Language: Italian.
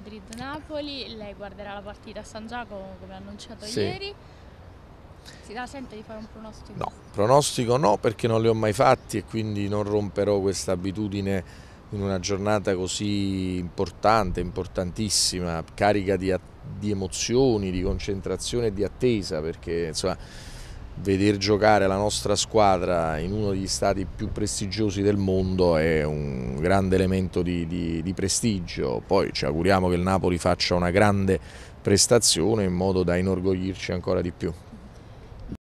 Madrid-Napoli, lei guarderà la partita a San Giacomo come annunciato sì. ieri. Si dà sente di fare un pronostico? No, pronostico no perché non li ho mai fatti e quindi non romperò questa abitudine in una giornata così importante, importantissima, carica di, di emozioni, di concentrazione e di attesa perché insomma veder giocare la nostra squadra in uno degli stati più prestigiosi del mondo è un grande elemento di, di, di, prestigio, poi ci auguriamo che il Napoli faccia una grande prestazione in modo da inorgoglirci ancora di più.